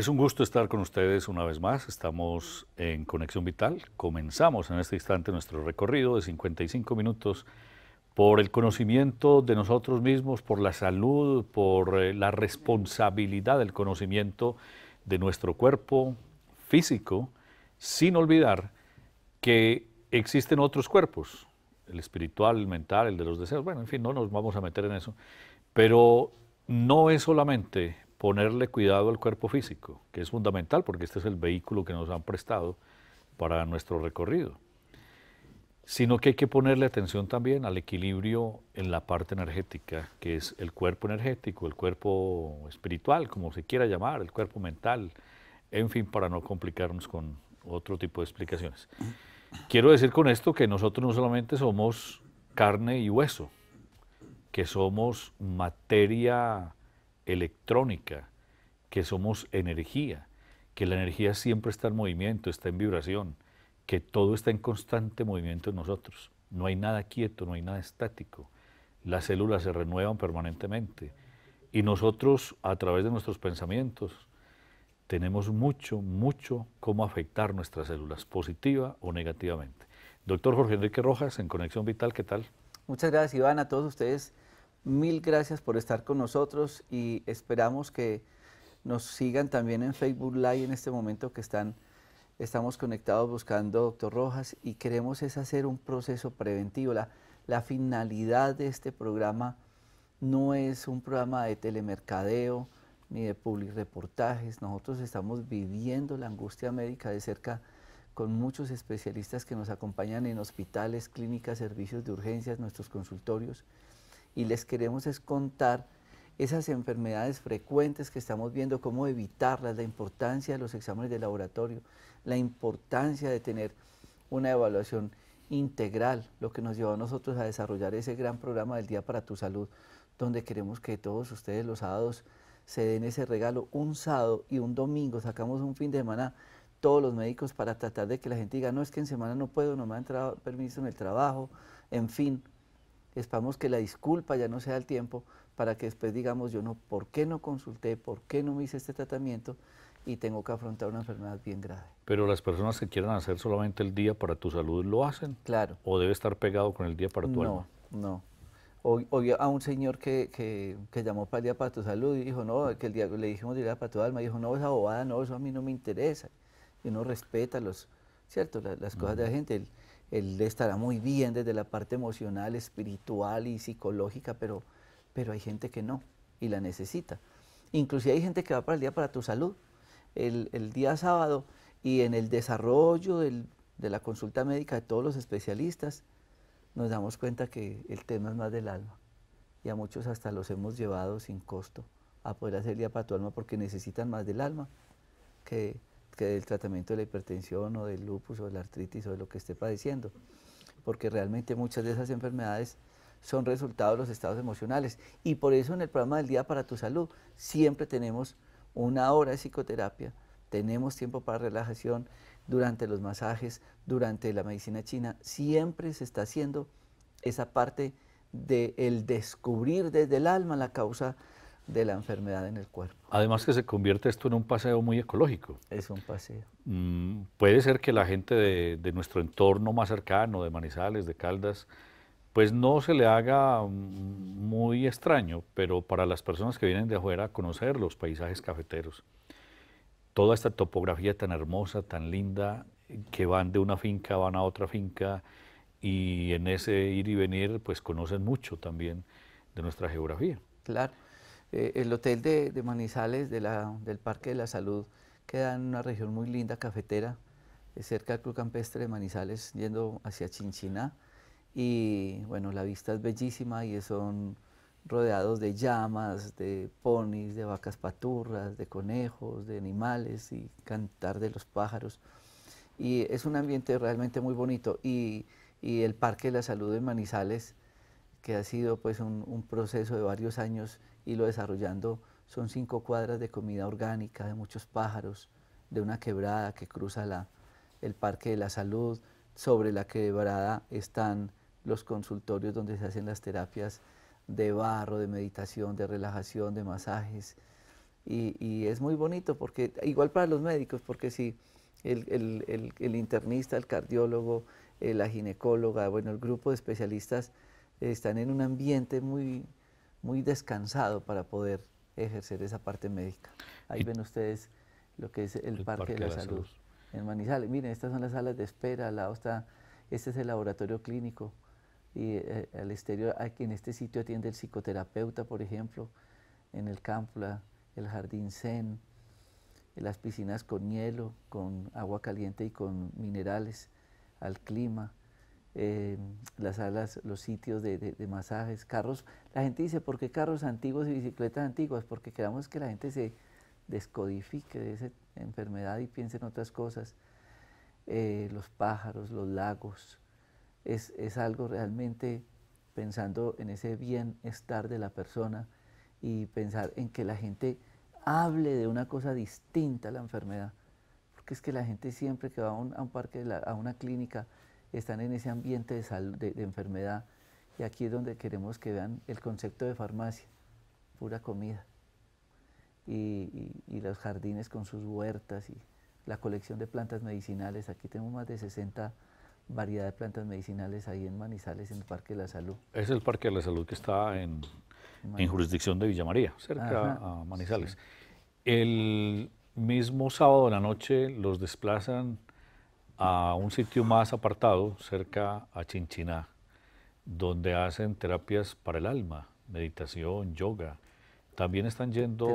Es un gusto estar con ustedes una vez más. Estamos en Conexión Vital. Comenzamos en este instante nuestro recorrido de 55 minutos por el conocimiento de nosotros mismos, por la salud, por eh, la responsabilidad del conocimiento de nuestro cuerpo físico, sin olvidar que existen otros cuerpos, el espiritual, el mental, el de los deseos. Bueno, en fin, no nos vamos a meter en eso. Pero no es solamente ponerle cuidado al cuerpo físico, que es fundamental porque este es el vehículo que nos han prestado para nuestro recorrido, sino que hay que ponerle atención también al equilibrio en la parte energética, que es el cuerpo energético, el cuerpo espiritual, como se quiera llamar, el cuerpo mental, en fin, para no complicarnos con otro tipo de explicaciones. Quiero decir con esto que nosotros no solamente somos carne y hueso, que somos materia electrónica, que somos energía, que la energía siempre está en movimiento, está en vibración, que todo está en constante movimiento en nosotros. No hay nada quieto, no hay nada estático. Las células se renuevan permanentemente. Y nosotros, a través de nuestros pensamientos, tenemos mucho, mucho cómo afectar nuestras células, positiva o negativamente. Doctor Jorge Enrique Rojas, en Conexión Vital, ¿qué tal? Muchas gracias, Iván, a todos ustedes. Mil gracias por estar con nosotros y esperamos que nos sigan también en Facebook Live en este momento que están, estamos conectados buscando Doctor Rojas y queremos es hacer un proceso preventivo. La, finalidad de este programa no es un programa de telemercadeo ni de public reportajes. Nosotros estamos viviendo la angustia médica de cerca con muchos especialistas que nos acompañan en hospitales, clínicas, servicios de urgencias, nuestros consultorios y les queremos es contar esas enfermedades frecuentes que estamos viendo, cómo evitarlas, la importancia de los exámenes de laboratorio, la importancia de tener una evaluación integral, lo que nos llevó a nosotros a desarrollar ese gran programa del Día para tu Salud, donde queremos que todos ustedes los sábados se den ese regalo un sábado y un domingo, sacamos un fin de semana todos los médicos para tratar de que la gente diga, no es que en semana no puedo, no me han permiso en el trabajo, en fin, esperamos que la disculpa ya no sea el tiempo para que después digamos yo no, ¿por qué no consulté? ¿Por qué no me hice este tratamiento? Y tengo que afrontar una enfermedad bien grave. Pero las personas que quieran hacer solamente el día para tu salud lo hacen. Claro. ¿O debe estar pegado con el día para tu no, alma? No, no. Hoy a un señor que, que, llamó para el día para tu salud y dijo, no, que el día, le dijimos día para tu alma, y dijo, no, es bobada, no, eso a mí no me interesa. Y no respeta los, ¿cierto? las, cosas de la gente. El, él estará muy bien desde la parte emocional, espiritual y psicológica, pero, pero hay gente que no y la necesita. Inclusive hay gente que va para el día para tu salud, el, día sábado, y en el desarrollo de la consulta médica de todos los especialistas, nos damos cuenta que el tema es más del alma. Y a muchos hasta los hemos llevado sin costo a poder hacer el día para tu alma porque necesitan más del alma que que del tratamiento de la hipertensión o del lupus o de la artritis o de lo que esté padeciendo, porque realmente muchas de esas enfermedades son resultado de los estados emocionales. Y por eso en el programa del Día para tu Salud siempre tenemos una hora de psicoterapia, tenemos tiempo para relajación durante los masajes, durante la medicina china, siempre se está haciendo esa parte del el descubrir desde el alma la causa de la enfermedad en el cuerpo. Además que se convierte esto en un paseo muy ecológico. Es un paseo. Mm, puede ser que la gente de, de, nuestro entorno más cercano, de Manizales, de Caldas, pues no se le haga mm, muy extraño, pero para las personas que vienen de afuera a conocer los paisajes cafeteros, toda esta topografía tan hermosa, tan linda, que van de una finca, van a otra finca, y en ese ir y venir, pues conocen mucho también de nuestra geografía. Claro. Eh, el hotel de, Manizales, del Parque de la Salud, queda en una región muy linda, cafetera, eh, cerca del Club Campestre de Manizales, yendo hacia Chinchina Y bueno, la vista es bellísima y son rodeados de llamas, de ponis, de vacas paturras, de conejos, de animales y cantar de los pájaros. Y es un ambiente realmente muy bonito. Y, el Parque de la Salud de Manizales, que ha sido pues un proceso de varios años, y lo desarrollando son cinco cuadras de comida orgánica, de muchos pájaros, de una quebrada que cruza la, el Parque de la Salud, sobre la quebrada están los consultorios donde se hacen las terapias de barro, de meditación, de relajación, de masajes. Y, es muy bonito, porque igual para los médicos, porque si el, internista, el cardiólogo, eh, la ginecóloga, bueno, el grupo de especialistas están en un ambiente muy, muy descansado para poder ejercer esa parte médica. Ahí ven ustedes lo que es el, parque, de la, salud. en Manizales. Miren, estas son las salas de espera, al lado está, este es el laboratorio clínico y eh, al exterior, aquí en este sitio atiende el psicoterapeuta, por ejemplo, en el Campla, el Jardín Zen, las piscinas con hielo, con agua caliente y con minerales, al clima, eh, las salas, los sitios de, masajes, carros. La gente dice, ¿por qué carros antiguos y bicicletas antiguas? Porque queramos que la gente se descodifique de esa enfermedad y piense en otras cosas. Eh, los pájaros, los lagos, es, es algo realmente pensando en ese bienestar de la persona y pensar en que la gente hable de una cosa distinta a la enfermedad. Porque es que la gente siempre que va a un parque, a una clínica, están en ese ambiente de, salud, de, enfermedad. Y aquí es donde queremos que vean el concepto de farmacia, pura comida. Y, los jardines con sus huertas y la colección de plantas medicinales. Aquí tenemos más de 60 variedades de plantas medicinales ahí en Manizales, en el Parque de la Salud. Es el Parque de la Salud que está en, jurisdicción de Villa María, cerca a Manizales. El mismo sábado de la noche los desplazan a un sitio más apartado, cerca a Chinchiná, donde hacen terapias para el alma, meditación, yoga. También están yendo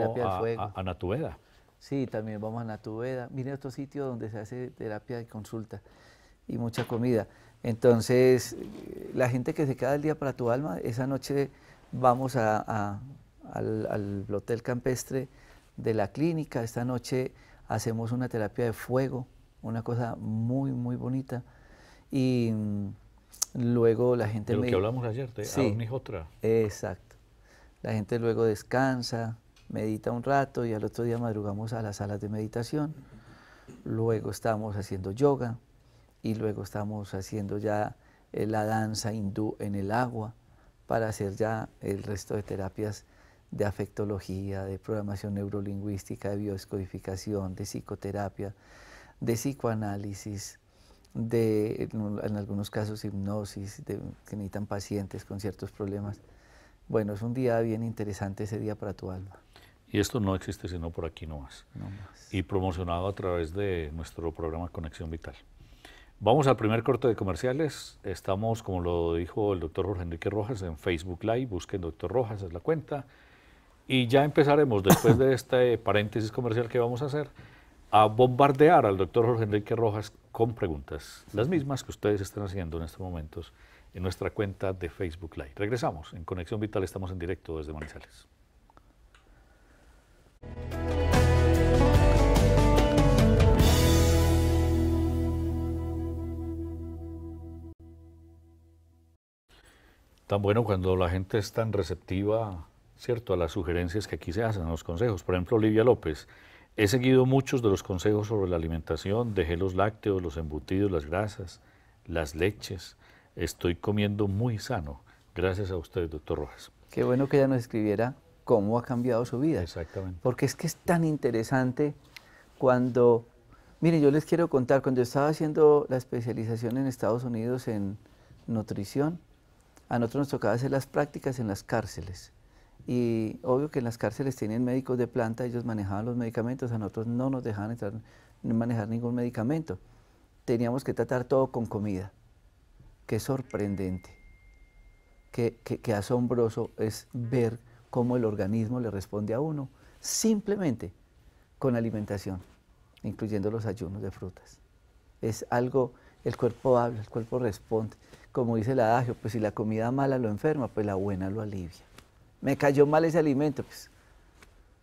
a, Natueda. Sí, también vamos a Natuveda. Miren otro sitio donde se hace terapia y consulta y mucha comida. Entonces, la gente que se queda el día para tu alma, esa noche vamos al hotel campestre de la clínica, esta noche hacemos una terapia de fuego una cosa muy, muy bonita. Y mm, luego la gente... De lo que hablamos ayer, de sí, otra. Exacto. La gente luego descansa, medita un rato y al otro día madrugamos a las salas de meditación. Luego estamos haciendo yoga y luego estamos haciendo ya eh, la danza hindú en el agua para hacer ya el resto de terapias de afectología, de programación neurolingüística, de biodescodificación, de psicoterapia, de psicoanálisis, de en algunos casos hipnosis, de, que necesitan pacientes con ciertos problemas. Bueno, es un día bien interesante ese día para tu alma. Y esto no existe sino por aquí nomás. No más. Y promocionado a través de nuestro programa Conexión Vital. Vamos al primer corte de comerciales. Estamos, como lo dijo el doctor Jorge Enrique Rojas, en Facebook Live. Busquen doctor Rojas, es la cuenta. Y ya empezaremos después de este paréntesis comercial que vamos a hacer a bombardear al doctor Jorge Enrique Rojas con preguntas, las mismas que ustedes están haciendo en estos momentos en nuestra cuenta de Facebook Live. Regresamos, en Conexión Vital estamos en directo desde Manizales. Tan bueno cuando la gente es tan receptiva, ¿cierto?, a las sugerencias que aquí se hacen, a los consejos. Por ejemplo, Olivia López He seguido muchos de los consejos sobre la alimentación, dejé los lácteos, los embutidos, las grasas, las leches. Estoy comiendo muy sano. Gracias a usted, doctor Rojas. Qué bueno que ella nos escribiera cómo ha cambiado su vida. Exactamente. Porque es que es tan interesante cuando... Miren, yo les quiero contar, cuando estaba haciendo la especialización en Estados Unidos en nutrición, a nosotros nos tocaba hacer las prácticas en las cárceles. Y obvio que en las cárceles tienen médicos de planta, ellos manejaban los medicamentos, a nosotros no nos dejaban entrar, manejar ningún medicamento. Teníamos que tratar todo con comida. Qué sorprendente, qué, qué asombroso es ver cómo el organismo le responde a uno, simplemente con alimentación, incluyendo los ayunos de frutas. Es algo, el cuerpo habla, el cuerpo responde. Como dice el adagio, pues si la comida mala lo enferma, pues la buena lo alivia me cayó mal ese alimento, pues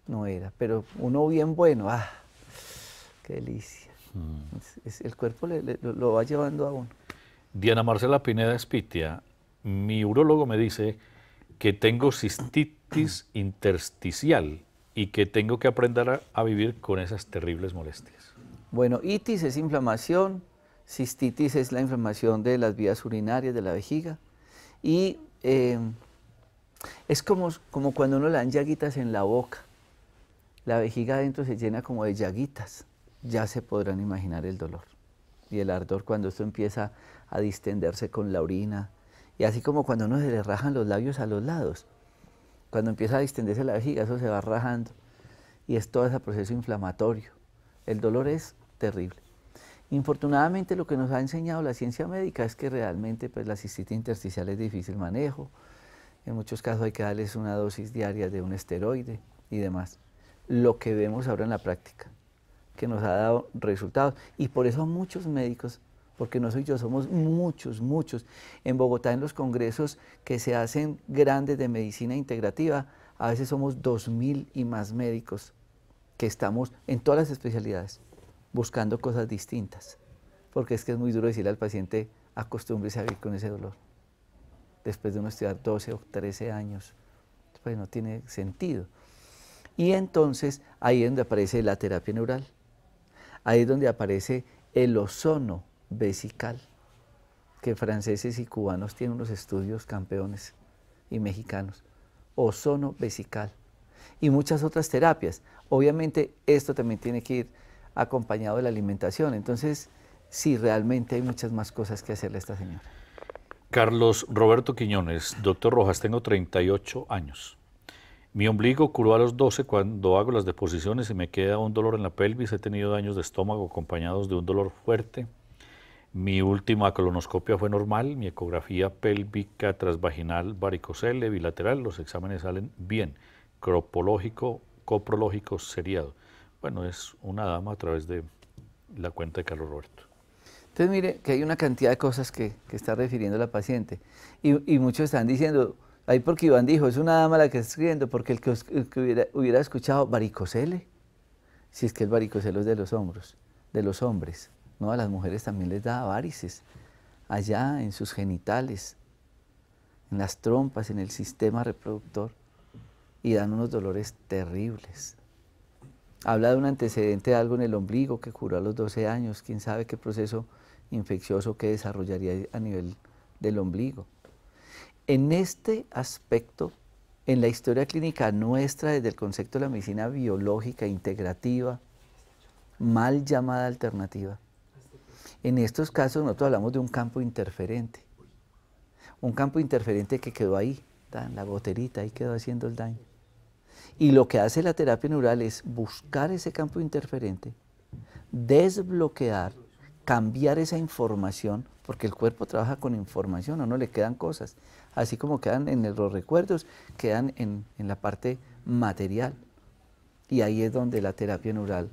no era, pero uno bien bueno, ah, qué delicia. Mm. el cuerpo lo, va llevando a uno. Diana Marcela Pineda Espitia, mi urologo me dice que tengo cistitis intersticial y que tengo que aprender a, vivir con esas terribles molestias. Bueno, itis es inflamación, cistitis es la inflamación de las vías urinarias de la vejiga y em, es como, cuando uno le dan llaguitas en la boca. La vejiga adentro se llena como de llaguitas. Ya se podrán imaginar el dolor y el ardor cuando esto empieza a distenderse con la orina. Y así como cuando uno se le rajan los labios a los lados. Cuando empieza a distenderse la vejiga, eso se va rajando. Y es todo ese proceso inflamatorio. El dolor es terrible. Infortunadamente lo que nos ha enseñado la ciencia médica es que realmente pues, la cistitis intersticial es difícil manejo, en muchos casos hay que darles una dosis diaria de un esteroide y demás. Lo que vemos ahora en la práctica, que nos ha dado resultados. Y por eso muchos médicos, porque no soy yo, somos muchos, muchos. En Bogotá, en los congresos que se hacen grandes de medicina integrativa, a veces somos dos mil y más médicos que estamos en todas las especialidades buscando cosas distintas, porque es que es muy duro decirle al paciente acostúmbrese a vivir con ese dolor después de uno estudiar 12 o 13 años. Pues no tiene sentido. Y entonces ahí es donde aparece la terapia neural. Ahí es donde aparece el ozono vesical, que franceses y cubanos tienen unos estudios campeones y mexicanos. Ozono vesical. Y muchas otras terapias. Obviamente esto también tiene que ir acompañado de la alimentación. Entonces, sí, realmente hay muchas más cosas que hacerle a esta señora. Carlos Roberto Quiñones, doctor Rojas, tengo 38 años. Mi ombligo curó a los 12 cuando hago las deposiciones y me queda un dolor en la pelvis. He tenido daños de estómago acompañados de un dolor fuerte. Mi última colonoscopia fue normal, mi ecografía pélvica transvaginal varicocele bilateral, los exámenes salen bien, cropológico, coprológico seriado. Bueno, es una dama a través de la cuenta de Carlos Roberto. Entonces mire que hay una cantidad de cosas que, está refiriendo la paciente y, muchos están diciendo, ahí porque Iván dijo, es una dama la que está escribiendo, porque el que, hubiera, escuchado varicocele, si es que el varicocelo es de los hombros, de los hombres, ¿no? A las mujeres también les da varices, allá en sus genitales, en las trompas, en el sistema reproductor, y dan unos dolores terribles. Habla de un antecedente de algo en el ombligo que curó a los 12 años, quién sabe qué proceso infeccioso que desarrollaría a nivel del ombligo. En este aspecto, en la historia clínica nuestra, desde el concepto de la medicina biológica integrativa, mal llamada alternativa, en estos casos nosotros hablamos de un campo interferente, un campo interferente que quedó ahí, la goterita ahí quedó haciendo el daño. Y lo que hace la terapia neural es buscar ese campo interferente, desbloquear cambiar esa información, porque el cuerpo trabaja con información, o no le quedan cosas, así como quedan en los recuerdos, quedan en, la parte material. Y ahí es donde la terapia neural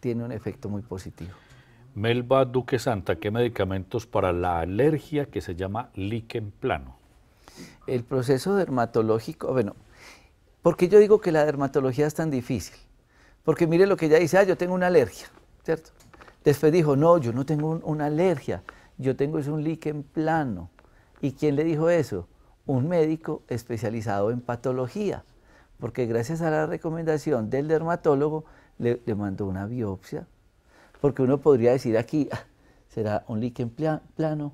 tiene un efecto muy positivo. Melba Duque Santa, ¿qué medicamentos para la alergia que se llama liquen plano? El proceso dermatológico, bueno, ¿por qué yo digo que la dermatología es tan difícil? Porque mire lo que ella dice, ah, yo tengo una alergia, ¿cierto? Después dijo, no, yo no tengo una alergia, yo tengo es un líquen plano. ¿Y quién le dijo eso? Un médico especializado en patología, porque gracias a la recomendación del dermatólogo le, mandó una biopsia, porque uno podría decir aquí, ah, será un líquen plano,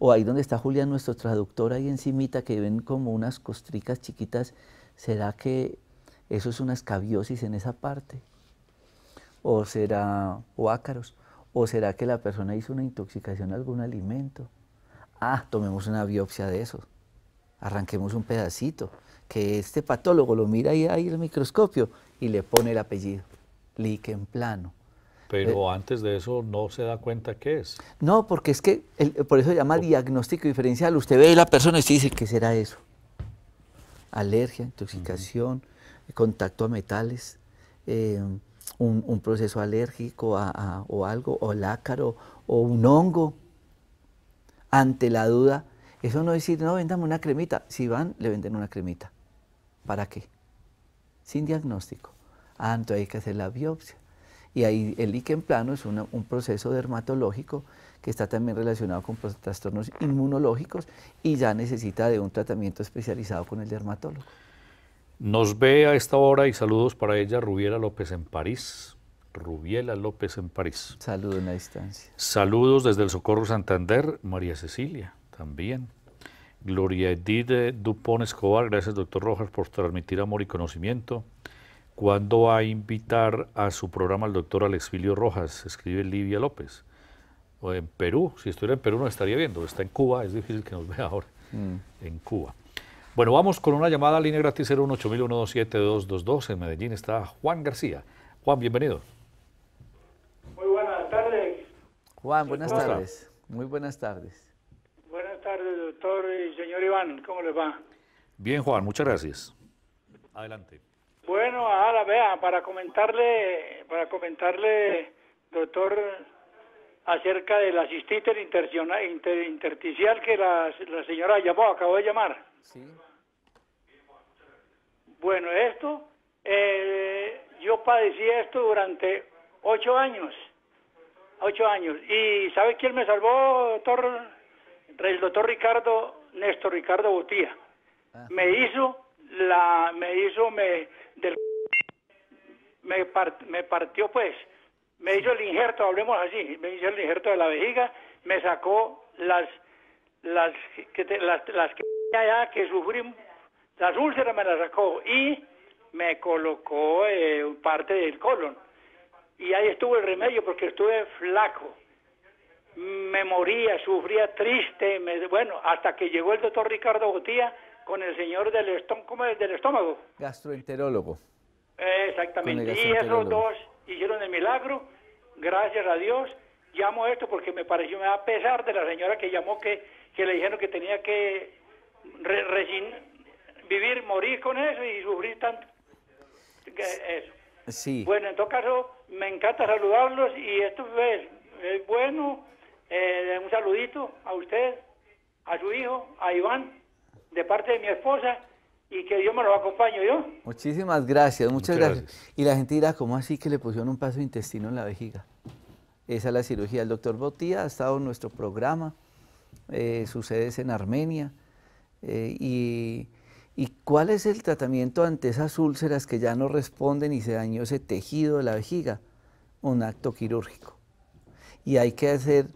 o ahí donde está Julián, nuestro traductor, ahí encimita, que ven como unas costricas chiquitas, ¿será que eso es una escabiosis en esa parte? o será o ácaros, o será que la persona hizo una intoxicación a algún alimento. Ah, tomemos una biopsia de eso, arranquemos un pedacito, que este patólogo lo mira ahí, ahí el microscopio y le pone el apellido, en plano. Pero eh, antes de eso no se da cuenta qué es. No, porque es que, por eso se llama diagnóstico diferencial. Usted ve a la persona y se dice, ¿qué será eso? Alergia, intoxicación, contacto a metales, eh, un, proceso alérgico o algo, o lácaro, o un hongo, ante la duda, eso no es decir, no, véndame una cremita. Si van, le venden una cremita. ¿Para qué? Sin diagnóstico. Ah, hay que hacer la biopsia. Y ahí el líquen plano es un proceso dermatológico que está también relacionado con trastornos inmunológicos y ya necesita de un tratamiento especializado con el dermatólogo. Nos ve a esta hora y saludos para ella, Rubiela López en París. Rubiela López en París. Saludos en la distancia. Saludos desde el Socorro Santander, María Cecilia también. Gloria Edith Dupont Escobar, gracias doctor Rojas por transmitir amor y conocimiento. ¿Cuándo va a invitar a su programa al doctor Alexilio Rojas? Escribe Livia López. O en Perú, si estuviera en Perú no estaría viendo, está en Cuba, es difícil que nos vea ahora. Mm. En Cuba. Bueno, vamos con una llamada a línea gratis 018.127.222. En Medellín está Juan García. Juan, bienvenido. Muy buenas tardes. Juan, buenas tardes. Muy buenas tardes. Buenas tardes, doctor y señor Iván. ¿Cómo les va? Bien, Juan, muchas gracias. Adelante. Bueno, ahora vea, para comentarle, para comentarle, doctor, acerca de la inter intersticial que la, la señora llamó, acabó de llamar. Sí. Bueno, esto, eh, yo padecí esto durante ocho años. Ocho años. ¿Y sabe quién me salvó, doctor? El doctor Ricardo, Néstor Ricardo Botía. Ah. Me hizo la, me hizo, me, del, me, partió pues, me hizo el injerto, hablemos así, me hizo el injerto de la vejiga, me sacó las, las, las, las que que sufrí, las úlceras me las sacó y me colocó eh, parte del colon. Y ahí estuvo el remedio porque estuve flaco. Me moría, sufría triste, bueno, hasta que llegó el doctor Ricardo Botía con el señor del, estómago del estómago. Gastroenterólogo. exactamente. Y esos dos hicieron el milagro, gracias a Dios. Llamo esto porque me pareció, a pesar de la señora que llamó que, que le dijeron que tenía que re, vivir, morir con eso y sufrir tanto. Bueno, en todo caso, me encanta saludarlos y esto es, bueno. Eh, un saludito a usted, a su hijo, a Iván, de parte de mi esposa y que Dios me lo acompañe yo. Muchísimas gracias, muchas, gracias. Y la gente dirá, ¿cómo así que le pusieron un paso intestino en la vejiga? Esa es la cirugía. El doctor Botía ha estado en nuestro programa, eh, su es en Armenia. Eh, y, cuál es el tratamiento ante esas úlceras que ya no responden y se dañó ese tejido de la vejiga? Un acto quirúrgico. Y hay que hacer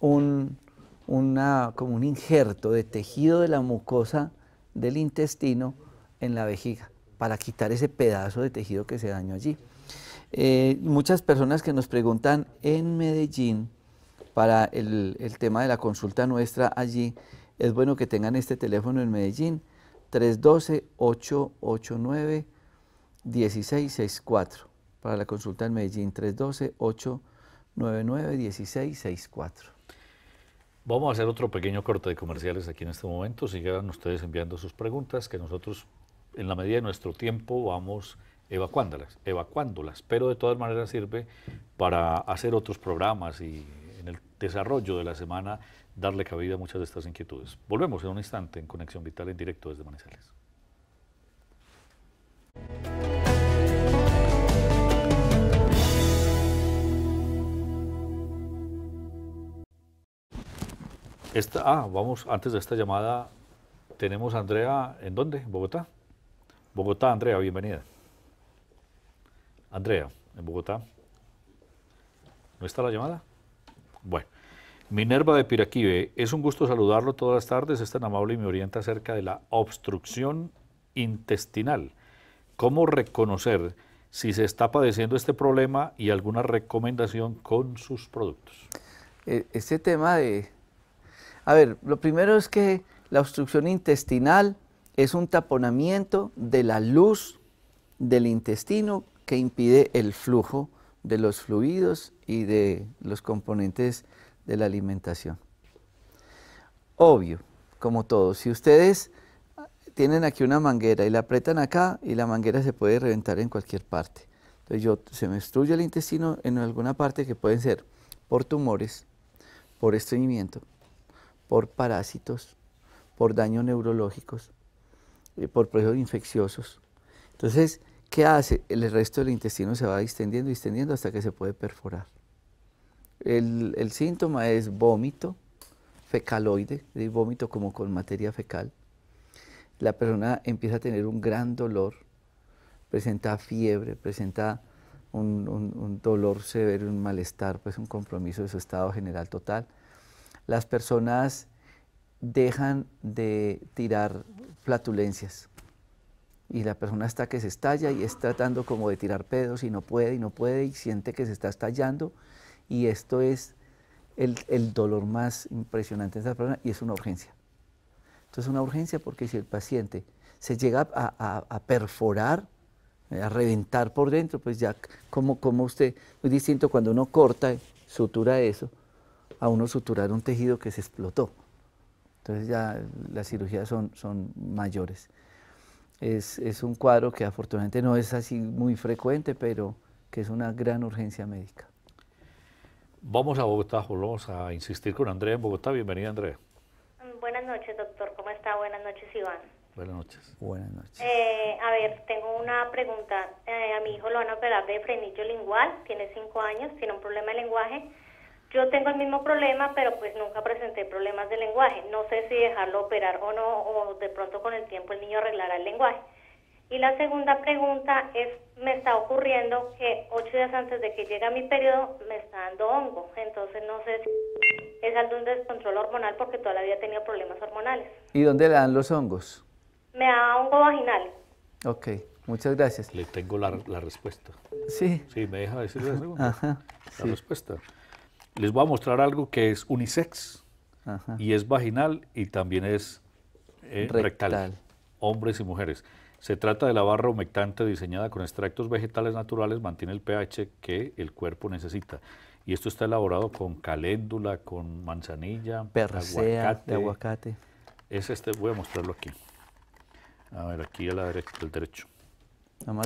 un, como un injerto de tejido de la mucosa del intestino en la vejiga para quitar ese pedazo de tejido que se dañó allí. Eh, muchas personas que nos preguntan en Medellín para el tema de la consulta nuestra allí, es bueno que tengan este teléfono en Medellín, 312-889-1664. Para la consulta en Medellín, 312-899-1664. Vamos a hacer otro pequeño corte de comerciales aquí en este momento. Sigan ustedes enviando sus preguntas, que nosotros, en la medida de nuestro tiempo, vamos evacuándolas, evacuándolas. Pero de todas maneras sirve para hacer otros programas y en el desarrollo de la semana darle cabida a muchas de estas inquietudes. Volvemos en un instante en Conexión Vital en directo desde Manizales. ah, vamos, antes de esta llamada, tenemos a Andrea, ¿en dónde? ¿En Bogotá? Bogotá, Andrea, bienvenida. Andrea, en Bogotá. ¿No está la llamada? Bueno, Minerva de Piraquive, es un gusto saludarlo todas las tardes, es tan amable y me orienta acerca de la obstrucción intestinal. ¿Cómo reconocer si se está padeciendo este problema y alguna recomendación con sus productos? E, este tema de... A ver, lo primero es que la obstrucción intestinal es un taponamiento de la luz del intestino que impide el flujo de los fluidos y de los componentes de la alimentación. Obvio, como todo, si ustedes tienen aquí una manguera y la apretan acá y la manguera se puede reventar en cualquier parte. Entonces yo, se me obstruye el intestino en alguna parte que pueden ser por tumores, por estreñimiento, por parásitos, por daños neurológicos, eh, por procesos infecciosos. Entonces, ¿qué hace? El resto del intestino se va y extendiendo hasta que se puede perforar. El, síntoma es vómito fecaloide, vómito como con materia fecal. La persona empieza a tener un gran dolor, presenta fiebre, presenta un, dolor severo, un malestar, pues un compromiso de su estado general total. Las personas dejan de tirar flatulencias. Y la persona está que se estalla y está tratando como de tirar pedos y no puede y no puede y siente que se está estallando y esto es el, dolor más impresionante de esta persona y es una urgencia. Entonces, una urgencia porque si el paciente se llega a, perforar, a reventar por dentro, pues ya, como, usted, muy distinto cuando uno corta, sutura eso, a uno suturar un tejido que se explotó. Entonces ya las cirugías son, mayores. es un cuadro que afortunadamente no es así muy frecuente, pero que es una gran urgencia médica. Vamos a Bogotá, volvemos a insistir con Andrea Bogotá. Bienvenida, Andrés. Mm, buenas noches, doctor. ¿Cómo está? Buenas noches, Iván. Buenas noches. Buenas noches. Eh, a ver, tengo una pregunta. Eh, a mi hijo lo van a operar de frenillo lingual, tiene cinco años, tiene un problema de lenguaje. Yo tengo el mismo problema, pero pues nunca presenté problemas de lenguaje. No sé si dejarlo operar o no, o de pronto con el tiempo el niño arreglará el lenguaje. Y la segunda pregunta es, me está ocurriendo que ocho días antes de que llegue mi periodo me está dando hongo. Entonces no sé si es algún descontrol hormonal porque toda la vida he tenido problemas hormonales. ¿Y dónde le dan los hongos? Me da hongo vaginal. Ok, muchas gracias. Le tengo la, respuesta. Sí. Sí, me deja decir la respuesta. Les voy a mostrar algo que es unisex y es vaginal y también es eh, rectal, hombres y mujeres. Se trata de la barra humectante diseñada con extractos vegetales naturales, mantiene el pH que el cuerpo necesita. Y esto está elaborado con caléndula, con manzanilla, aguacate. aguacate. Es este, voy a mostrarlo aquí. A ver, aquí al el derecho.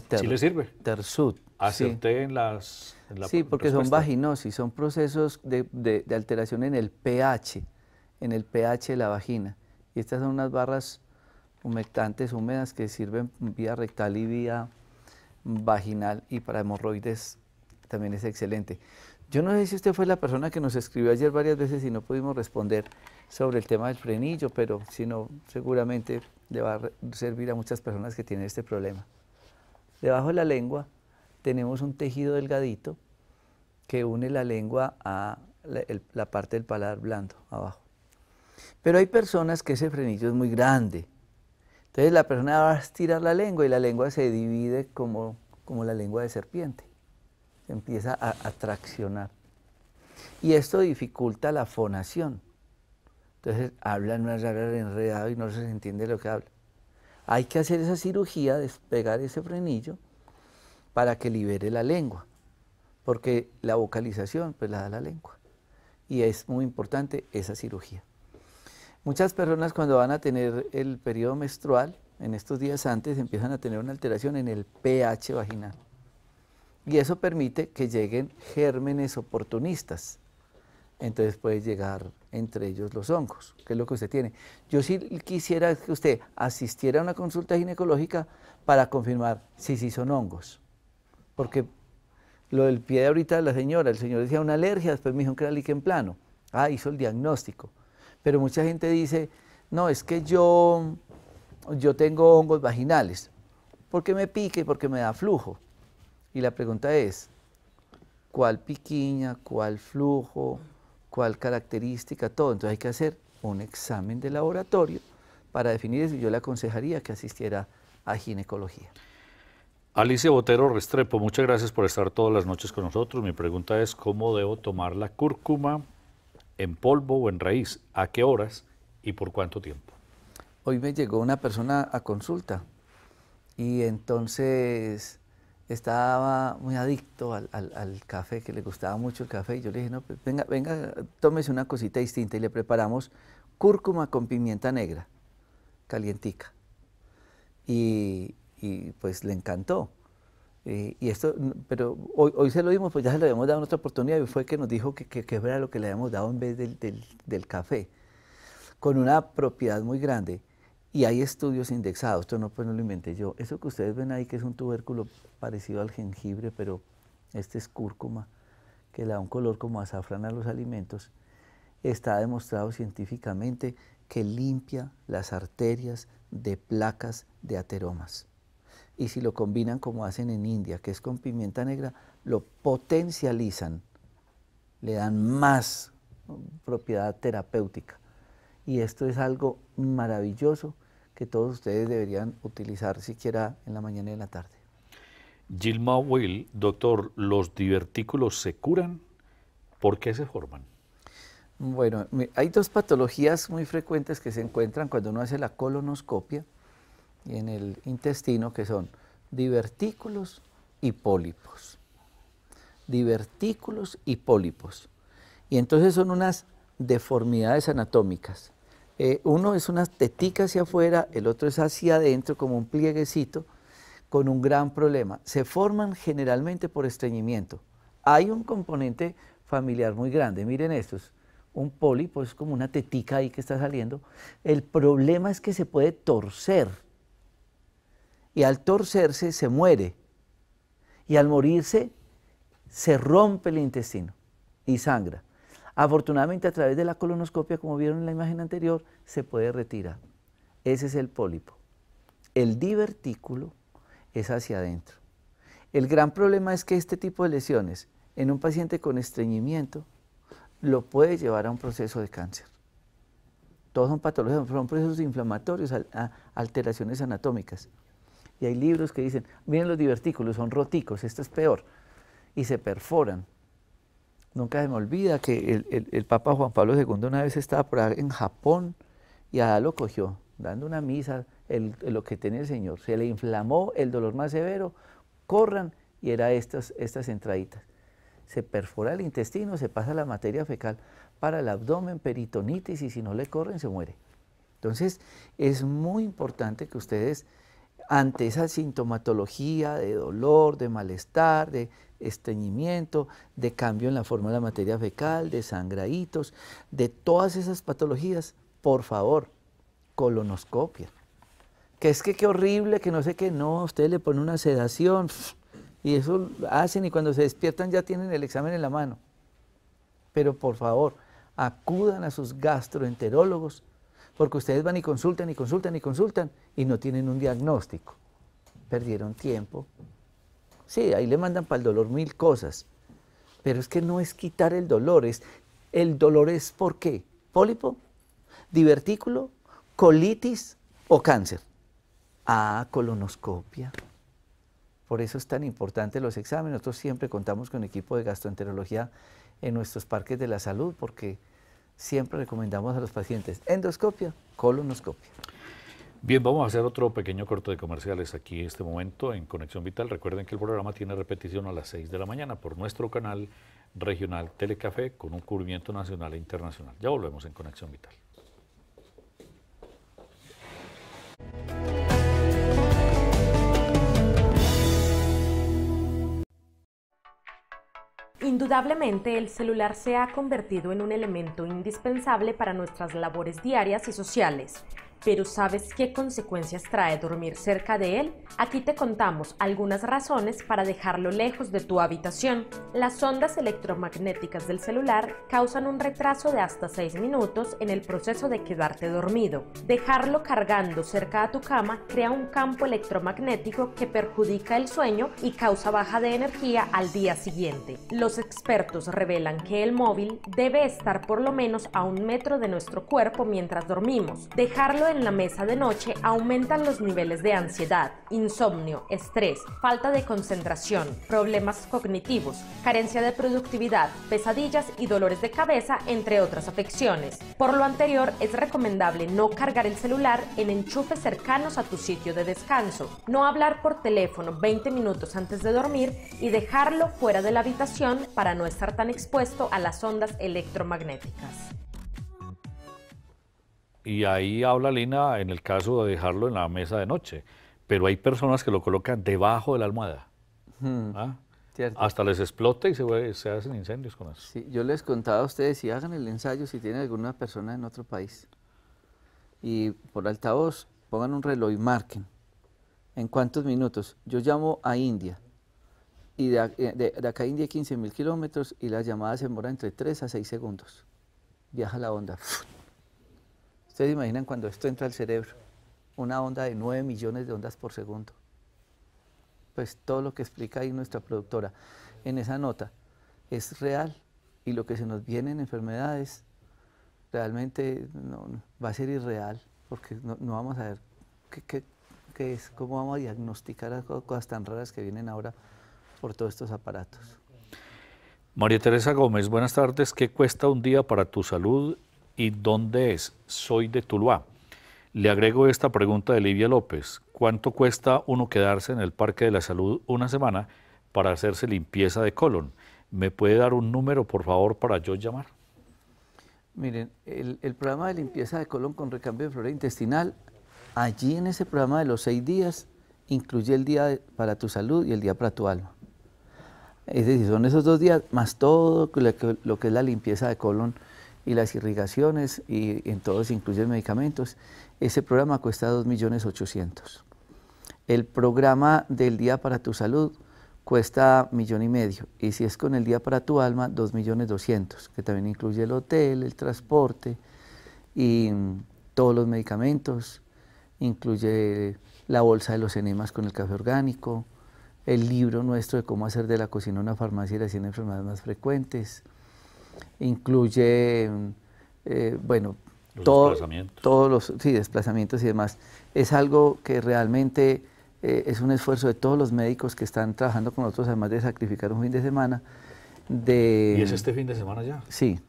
Ter, ¿Sí le sirve? Tersud. Acerté ah, sí. en las... En sí, porque son vaginosis, son procesos de alteración en el pH, en el pH de la vagina. Y estas son unas barras humectantes húmedas que sirven vía rectal y vía vaginal y para hemorroides también es excelente. Yo no sé si usted fue la persona que nos escribió ayer varias veces y no pudimos responder sobre el tema del frenillo, pero si no, seguramente le va a servir a muchas personas que tienen este problema. Debajo de la lengua tenemos un tejido delgadito que une la lengua a la, parte del paladar blando, abajo. Pero hay personas que ese frenillo es muy grande, entonces la persona va a estirar la lengua y la lengua se divide como, como la lengua de serpiente. Se empieza a, traccionar. Y esto dificulta la fonación. Entonces habla hablan rara enredado y no se entiende lo que habla. Hay que hacer esa cirugía, despegar ese frenillo para que libere la lengua, porque la vocalización pues, la da la lengua. Y es muy importante esa cirugía. Muchas personas cuando van a tener el periodo menstrual, en estos días antes, empiezan a tener una alteración en el pH vaginal. Y eso permite que lleguen gérmenes oportunistas. Entonces puede llegar entre ellos los hongos, que es lo que usted tiene. Yo sí quisiera que usted asistiera a una consulta ginecológica para confirmar si sí son hongos. Porque lo del pie de ahorita de la señora, el señor decía una alergia, después me dijo un era liquen plano. Ah, hizo el diagnóstico pero mucha gente dice, no, es que yo, yo tengo hongos vaginales, porque me pique, porque me da flujo. Y la pregunta es, ¿cuál piquiña, cuál flujo, cuál característica, todo? Entonces hay que hacer un examen de laboratorio para definir eso. Yo le aconsejaría que asistiera a ginecología. Alicia Botero Restrepo, muchas gracias por estar todas las noches con nosotros. Mi pregunta es, ¿cómo debo tomar la cúrcuma en polvo o en raíz, a qué horas y por cuánto tiempo. Hoy me llegó una persona a consulta y entonces estaba muy adicto al, café, que le gustaba mucho el café, y yo le dije, no, pues venga, venga, tómese una cosita distinta y le preparamos cúrcuma con pimienta negra, calientica. y pues le encantó. Eh, y esto, pero hoy, se lo dimos, pues ya se lo habíamos dado en otra oportunidad y fue que nos dijo que, que, lo que le habíamos dado en vez del, café, con una propiedad muy grande. Y hay estudios indexados, esto no, pues no lo inventé yo. Eso que ustedes ven ahí, que es un tubérculo parecido al jengibre, pero este es cúrcuma, que le da un color como azafrán a los alimentos, está demostrado científicamente que limpia las arterias de placas de ateromas y si lo combinan como hacen en India, que es con pimienta negra, lo potencializan, le dan más propiedad terapéutica. Y esto es algo maravilloso que todos ustedes deberían utilizar siquiera en la mañana y en la tarde. Gilma Will, doctor, ¿los divertículos se curan? ¿Por qué se forman? Bueno, hay dos patologías muy frecuentes que se encuentran cuando uno hace la colonoscopia en el intestino que son divertículos y pólipos. Divertículos y pólipos. Y entonces son unas deformidades anatómicas. Eh, uno es una tetica hacia afuera, el otro es hacia adentro como un plieguecito con un gran problema. Se forman generalmente por estreñimiento. Hay un componente familiar muy grande. Miren estos. Un pólipo es como una tetica ahí que está saliendo. El problema es que se puede torcer y al torcerse se muere. Y al morirse se rompe el intestino y sangra. Afortunadamente a través de la colonoscopia, como vieron en la imagen anterior, se puede retirar. Ese es el pólipo. El divertículo es hacia adentro. El gran problema es que este tipo de lesiones en un paciente con estreñimiento lo puede llevar a un proceso de cáncer. Todos son patologías, son procesos inflamatorios, alteraciones anatómicas. Y hay libros que dicen, miren los divertículos, son roticos, esto es peor. Y se perforan. Nunca se me olvida que el, Papa Juan Pablo II una vez estaba por en Japón y lo cogió, dando una misa, lo que tenía el Señor. Se le inflamó el dolor más severo, corran y era estas, estas entraditas. Se perfora el intestino, se pasa la materia fecal para el abdomen, peritonitis y si no le corren se muere. Entonces es muy importante que ustedes ante esa sintomatología de dolor, de malestar, de estreñimiento, de cambio en la forma de la materia fecal, de sangraditos, de todas esas patologías, por favor, colonoscopia. Que es que qué horrible, que no sé qué, no, a usted le pone una sedación y eso hacen y cuando se despiertan ya tienen el examen en la mano. Pero por favor, acudan a sus gastroenterólogos porque ustedes van y consultan y consultan y consultan y no tienen un diagnóstico. Perdieron tiempo. Sí, ahí le mandan para el dolor mil cosas, pero es que no es quitar el dolor, es el dolor es por qué? Pólipo, divertículo, colitis o cáncer. Ah, colonoscopia. Por eso es tan importante los exámenes. Nosotros siempre contamos con equipo de gastroenterología en nuestros parques de la salud porque siempre recomendamos a los pacientes endoscopia, colonoscopia. Bien, vamos a hacer otro pequeño corte de comerciales aquí en este momento en Conexión Vital. Recuerden que el programa tiene repetición a las 6 de la mañana por nuestro canal regional Telecafé con un cubrimiento nacional e internacional. Ya volvemos en Conexión Vital. Indudablemente, el celular se ha convertido en un elemento indispensable para nuestras labores diarias y sociales. Pero ¿sabes qué consecuencias trae dormir cerca de él? Aquí te contamos algunas razones para dejarlo lejos de tu habitación. Las ondas electromagnéticas del celular causan un retraso de hasta 6 minutos en el proceso de quedarte dormido. Dejarlo cargando cerca de tu cama crea un campo electromagnético que perjudica el sueño y causa baja de energía al día siguiente. Los expertos revelan que el móvil debe estar por lo menos a un metro de nuestro cuerpo mientras dormimos. Dejarlo en la mesa de noche aumentan los niveles de ansiedad, insomnio, estrés, falta de concentración, problemas cognitivos, carencia de productividad, pesadillas y dolores de cabeza, entre otras afecciones. Por lo anterior, es recomendable no cargar el celular en enchufes cercanos a tu sitio de descanso, no hablar por teléfono 20 minutos antes de dormir y dejarlo fuera de la habitación para no estar tan expuesto a las ondas electromagnéticas. Y ahí habla Lina en el caso de dejarlo en la mesa de noche. Pero hay personas que lo colocan debajo de la almohada. Hmm, ¿ah? Hasta les explota y se, hacen incendios con eso. yo les contaba a ustedes, si hagan el ensayo, si tienen alguna persona en otro país, y por altavoz pongan un reloj y marquen en cuántos minutos. Yo llamo a India, y de, eh, acá a India 15 mil kilómetros, y la llamada se demora entre 3 a 6 segundos. Viaja la onda. Ustedes imaginan cuando esto entra al cerebro, una onda de 9 millones de ondas por segundo. Pues todo lo que explica ahí nuestra productora en esa nota es real y lo que se nos viene en enfermedades realmente no, va a ser irreal porque no, vamos a ver qué, qué, es, cómo vamos a diagnosticar las cosas tan raras que vienen ahora por todos estos aparatos. María Teresa Gómez, buenas tardes. ¿Qué cuesta un día para tu salud ¿Y dónde es? Soy de Tuluá. Le agrego esta pregunta de Livia López. ¿Cuánto cuesta uno quedarse en el Parque de la Salud una semana para hacerse limpieza de colon? ¿Me puede dar un número, por favor, para yo llamar? Miren, el, programa de limpieza de colon con recambio de flora intestinal, allí en ese programa de los seis días, incluye el día para tu salud y el día para tu alma. Es decir, son esos dos días más todo lo que, lo que es la limpieza de colon y las irrigaciones y en todos incluyen medicamentos. Ese programa cuesta 2.800.000. El programa del Día para tu Salud cuesta millón y medio. Y si es con el Día para tu Alma, millones 2.200.000, que también incluye el hotel, el transporte y mm, todos los medicamentos. Incluye la bolsa de los enemas con el café orgánico, el libro nuestro de cómo hacer de la cocina una farmacia y las enfermedades más frecuentes incluye, mm, eh, bueno, todos los sí, desplazamientos y demás. Es algo que realmente eh, es un esfuerzo de todos los médicos que están trabajando con nosotros, además de sacrificar un fin de semana. De, ¿Y es este fin de semana ya? Sí.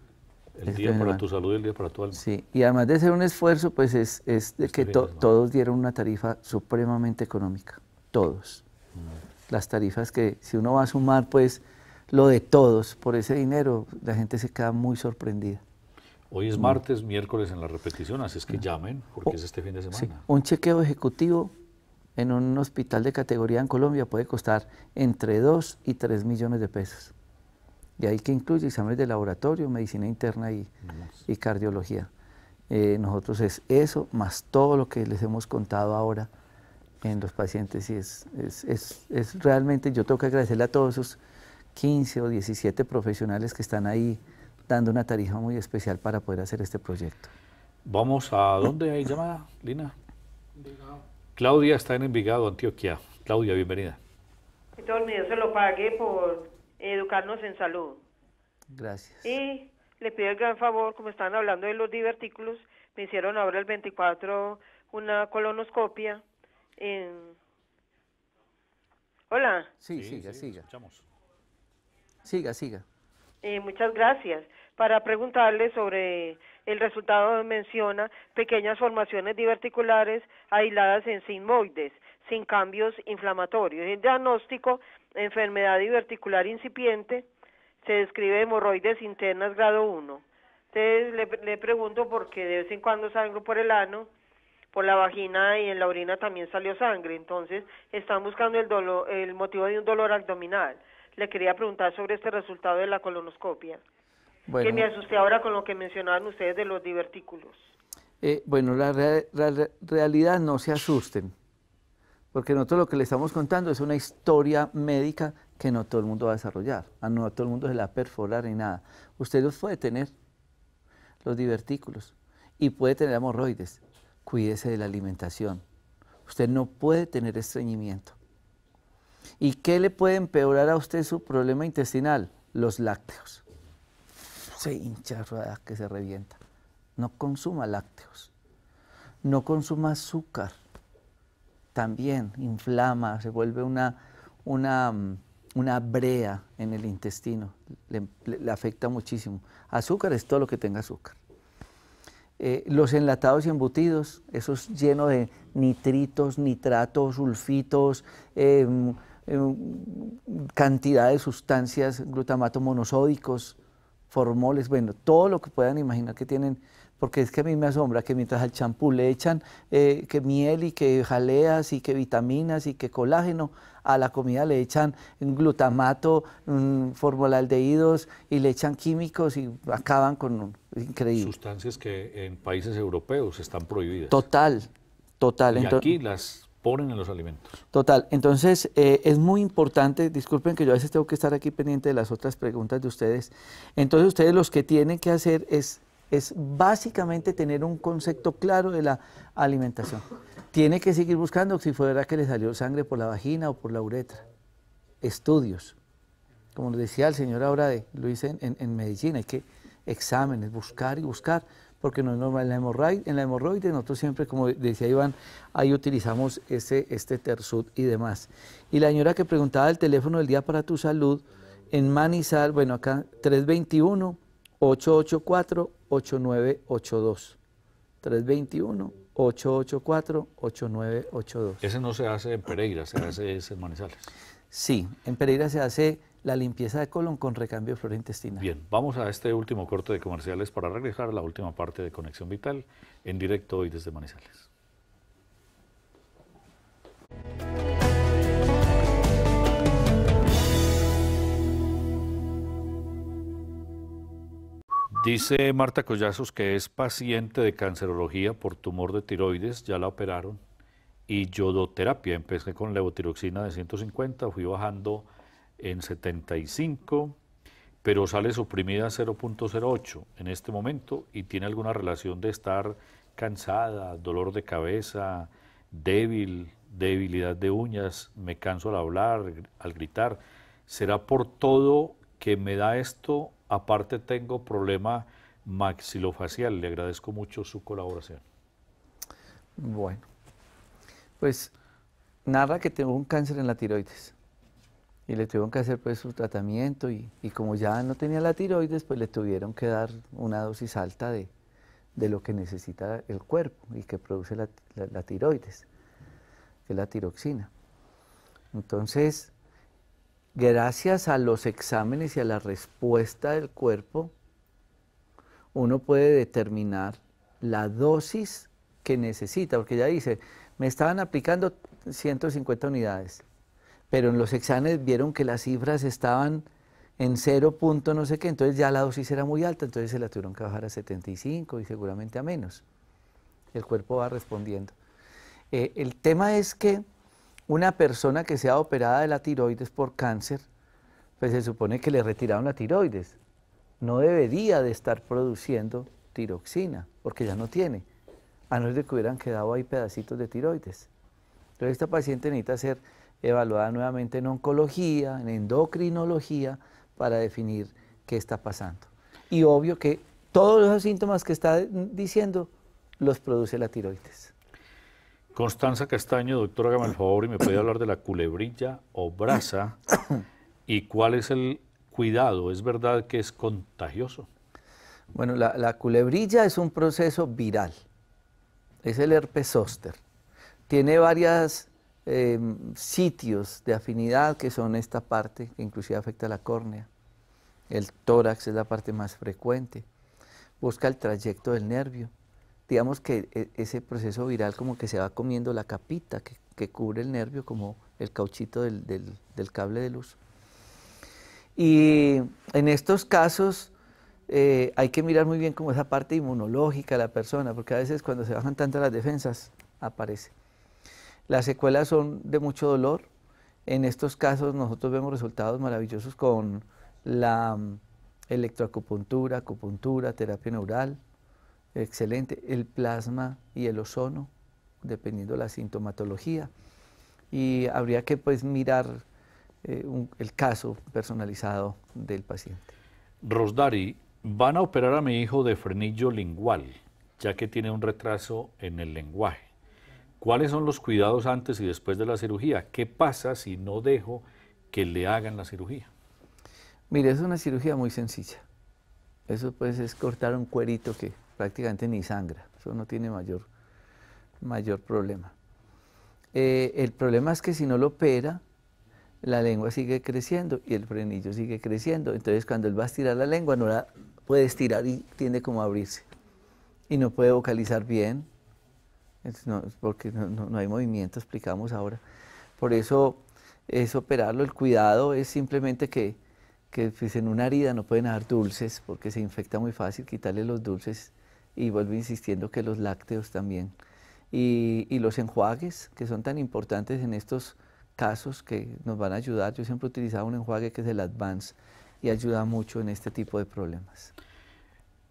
El este día para tu salud y el día para tu alma. Sí, y además de ser un esfuerzo, pues es, es de este que todos dieron una tarifa supremamente económica, todos. Mm. Las tarifas que si uno va a sumar, pues lo de todos por ese dinero, la gente se queda muy sorprendida. Hoy es martes, miércoles en la repetición, así es que llamen porque es este fin de semana. Sí. Un chequeo ejecutivo en un hospital de categoría en Colombia puede costar entre 2 y 3 millones de pesos. y ahí que incluye exámenes de laboratorio, medicina interna y, cardiología. Eh, nosotros es eso más todo lo que les hemos contado ahora en los pacientes y es, es, es realmente, yo tengo que agradecerle a todos esos 15 o 17 profesionales que están ahí dando una tarifa muy especial para poder hacer este proyecto. Vamos a dónde hay llamada, Lina. Claudia está en Envigado, Antioquia. Claudia, bienvenida. Entonces, se lo pague por educarnos en salud. Gracias. Y le pido el gran favor, como están hablando de los divertículos, me hicieron ahora el 24 una colonoscopia. Hola. Sí, sí siga, sí, siga. Siga, siga. Eh, muchas gracias. Para preguntarle sobre el resultado menciona pequeñas formaciones diverticulares aisladas en sinmoides, sin cambios inflamatorios. El diagnóstico, enfermedad diverticular incipiente, se describe hemorroides internas grado 1. Entonces le, le pregunto porque de vez en cuando sangro por el ano, por la vagina y en la orina también salió sangre. Entonces están buscando el, el motivo de un dolor abdominal le quería preguntar sobre este resultado de la colonoscopia, que me asusté ahora con lo que mencionaban ustedes de los divertículos. Eh, bueno, la, realidad no se asusten, porque nosotros lo que le estamos contando es una historia médica que no todo el mundo va a desarrollar, a ah, no todo el mundo se la va a perforar ni nada. Usted los puede tener, los divertículos, y puede tener hemorroides. Cuídese de la alimentación. Usted no puede tener estreñimiento. ¿Y qué le puede empeorar a usted su problema intestinal? Los lácteos. Se hincha que se revienta. No consuma lácteos. No consuma azúcar. También inflama, se vuelve una, una, mm, brea en el intestino. Le, afecta muchísimo. Azúcar es todo lo que tenga azúcar. Eh, los enlatados y embutidos, esos llenos de nitritos, nitratos, sulfitos, em, cantidad de sustancias, glutamato monosódicos, formoles, bueno, todo lo que puedan imaginar que tienen, porque es que a mí me asombra que mientras al champú le echan eh, que miel y que jaleas y que vitaminas y que colágeno, a la comida le echan glutamato, mm, formolaldehídos y le echan químicos y acaban con un increíble. Sustancias que en países europeos están prohibidas. Total, total. Y aquí las ponen en los alimentos. Total, entonces eh, es muy importante, disculpen que yo a veces tengo que estar aquí pendiente de las otras preguntas de ustedes, entonces ustedes los que tienen que hacer es, es básicamente tener un concepto claro de la alimentación. Tiene que seguir buscando si fuera que le salió sangre por la vagina o por la uretra. Estudios, como decía el señor ahora de, lo en, medicina, hay que exámenes, buscar y buscar porque no es normal. En la hemorroide, en la hemorroide nosotros siempre, como decía Iván, ahí utilizamos este, este Tersud y demás. Y la señora que preguntaba el teléfono del día para tu salud, en Manizal, bueno, acá 321-884-8982. 321-884-8982. Ese no se hace en Pereira, se hace en Manizales. Sí, en Pereira se hace la limpieza de colon con recambio de intestinal. Bien, vamos a este último corte de comerciales para regresar a la última parte de Conexión Vital en directo hoy desde Manizales. Dice Marta Collazos que es paciente de cancerología por tumor de tiroides, ya la operaron, y yodoterapia. Empecé con levotiroxina de 150, fui bajando en 75, pero sale suprimida 0.08 en este momento y tiene alguna relación de estar cansada, dolor de cabeza, débil, debilidad de uñas, me canso al hablar, al gritar. ¿Será por todo que me da esto? Aparte tengo problema maxilofacial. Le agradezco mucho su colaboración. Bueno, pues narra que tengo un cáncer en la tiroides y le tuvieron que hacer pues su tratamiento y, como ya no tenía la tiroides, pues le tuvieron que dar una dosis alta de, lo que necesita el cuerpo y que produce la, la tiroides, que es la tiroxina. Entonces, gracias a los exámenes y a la respuesta del cuerpo, uno puede determinar la dosis que necesita, porque ya dice, me estaban aplicando 150 unidades pero en los exámenes vieron que las cifras estaban en cero Punto no sé qué, entonces ya la dosis era muy alta, entonces se la tuvieron que bajar a 75 y seguramente a menos. El cuerpo va respondiendo. Eh, el tema es que una persona que sea operada de la tiroides por cáncer, pues se supone que le retiraron la tiroides. No debería de estar produciendo tiroxina, porque ya no tiene, a no ser que hubieran quedado ahí pedacitos de tiroides. Entonces esta paciente necesita hacer evaluada nuevamente en oncología, en endocrinología, para definir qué está pasando. Y obvio que todos los síntomas que está diciendo los produce la tiroides. Constanza Castaño, doctor, hágame el favor y me puede hablar de la culebrilla o brasa y cuál es el cuidado. ¿Es verdad que es contagioso? Bueno, la, la culebrilla es un proceso viral. Es el herpes zóster. Tiene varias Em, sitios de afinidad que son esta parte, que inclusive afecta a la córnea. El tórax es la parte más frecuente. Busca el trayecto del nervio. Digamos que e, ese proceso viral como que se va comiendo la capita que, cubre el nervio, como el cauchito del, cable de luz. Y en estos casos eh, hay que mirar muy bien como esa parte inmunológica de la persona, porque a veces cuando se bajan tanto las defensas aparece. Las secuelas son de mucho dolor. En estos casos nosotros vemos resultados maravillosos con la mm, electroacupuntura, acupuntura, terapia neural, excelente, el plasma y el ozono, dependiendo de la sintomatología. Y habría que pues mirar eh, el caso personalizado del paciente. Rosdari, van a operar a mi hijo de frenillo lingual, ya que tiene un retraso en el lenguaje. ¿Cuáles son los cuidados antes y después de la cirugía? ¿Qué pasa si no dejo que le hagan la cirugía? Mire, es una cirugía muy sencilla. Eso pues es cortar un cuerito que prácticamente ni sangra. Eso no tiene mayor, mayor problema. Eh, el problema es que si no lo opera, la lengua sigue creciendo y el frenillo sigue creciendo. Entonces cuando él va a estirar la lengua no la puede estirar y tiene como a abrirse. Y no puede vocalizar bien, porque no, hay movimiento, explicamos ahora. Por eso es operarlo, el cuidado es simplemente que, pues, en una herida no pueden dar dulces porque se infecta muy fácil, quitarle los dulces y vuelvo insistiendo que los lácteos también. Y, los enjuagues que son tan importantes en estos casos que nos van a ayudar. Yo siempre he utilizado un enjuague que es el Advance y ayuda mucho en este tipo de problemas.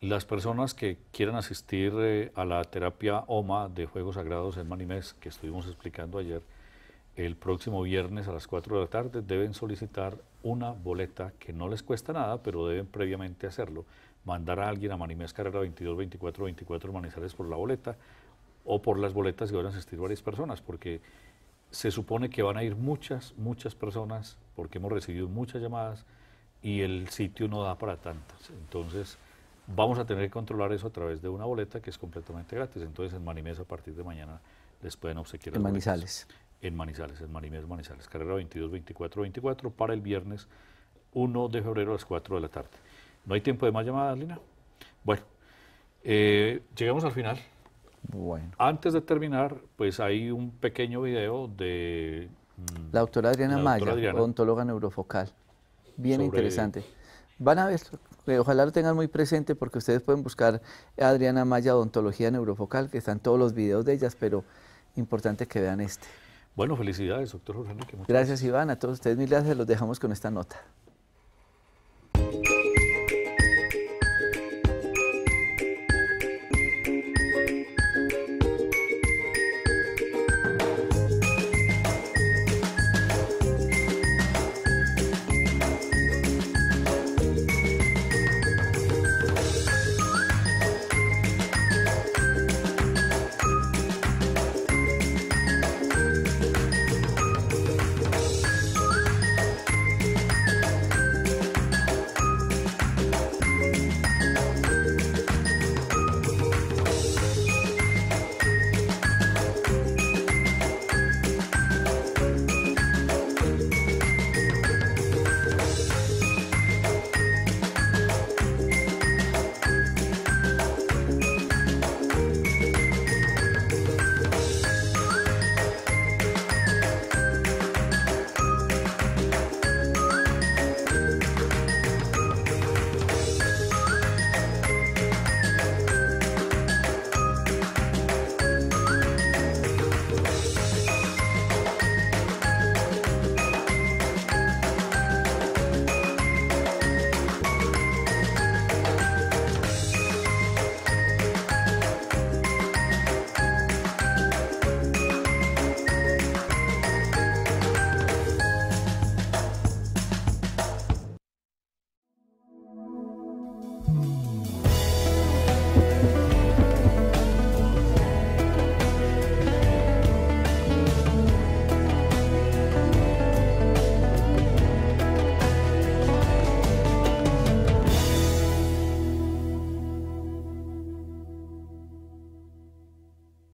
Las personas que quieran asistir eh, a la terapia OMA de Juegos Sagrados en Manimés, que estuvimos explicando ayer, el próximo viernes a las 4 de la tarde deben solicitar una boleta que no les cuesta nada, pero deben previamente hacerlo. Mandar a alguien a Manimés Carrera 22, 24, 24 Manizales por la boleta o por las boletas que van a asistir varias personas, porque se supone que van a ir muchas, muchas personas, porque hemos recibido muchas llamadas y el sitio no da para tantas. Entonces, Vamos a tener que controlar eso a través de una boleta que es completamente gratis. Entonces en Manizales a partir de mañana les pueden obsequiar. En Manizales. En Manizales, en Manizales, Manizales. Carrera 22, 24, 24 para el viernes 1 de febrero a las 4 de la tarde. No hay tiempo de más llamadas, Lina. Bueno, eh, llegamos al final. Bueno. Antes de terminar, pues hay un pequeño video de... Mm, la doctora Adriana Maya, odontóloga neurofocal. Bien interesante. Van a ver Ojalá lo tengan muy presente porque ustedes pueden buscar Adriana Maya Odontología Neurofocal, que están todos los videos de ellas, pero importante que vean este. Bueno, felicidades, doctor Jorge. Gracias, Iván. A todos ustedes, mil gracias. Los dejamos con esta nota.